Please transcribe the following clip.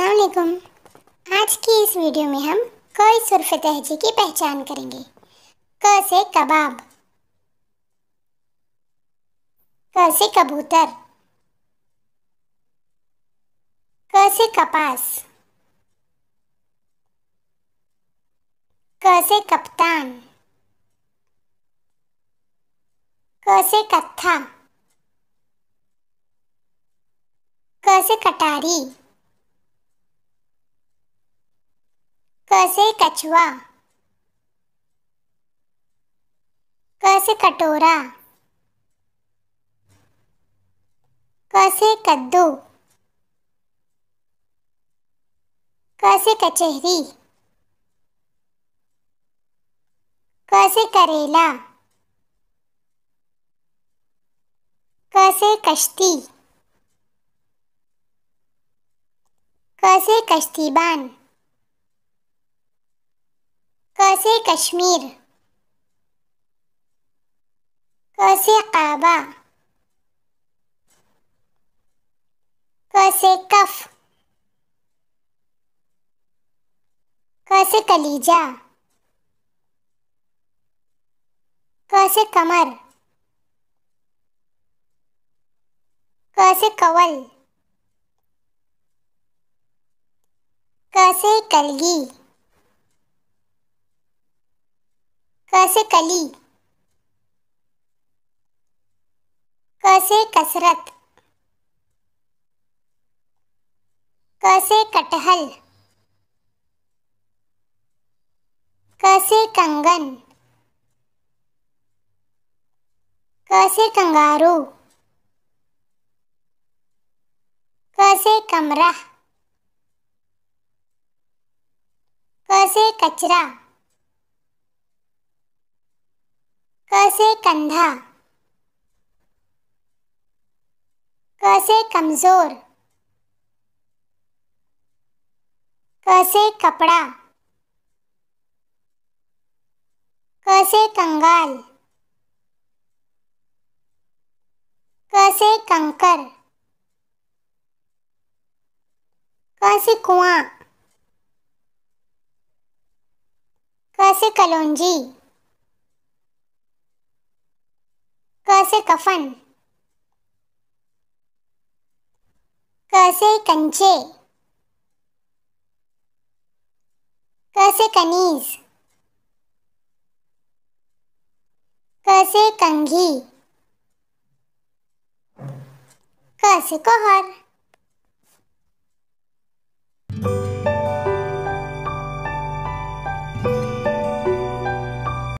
असलकुम आज की इस वीडियो में हम क सुरफ तहजी की पहचान करेंगे क से कबाब क से कबूतर क से कपास क से कप्तान क से कत्था क से कटारी कैसे कछुआ कैसे कटोरा कैसे कद्दू कैसे कचहरी कैसे करेला कैसे कश्ती कैसे से कश्तीबान क कश्मीर क काबा क कफ क कलीजा क कमर क कवल क कलगी कैसे कली कैसे कसरत कैसे कटहल कैसे कंगन कैसे कंगारू कैसे कमरा कैसे कचरा कैसे कंधा कैसे कमजोर कैसे कपड़ा कैसे कंगाल कैसे कंकर कैसे कुआं कैसे से कैसे कफन कैसे कंचे कैसे कनीज़ कैसे कंघी कैसे कोहर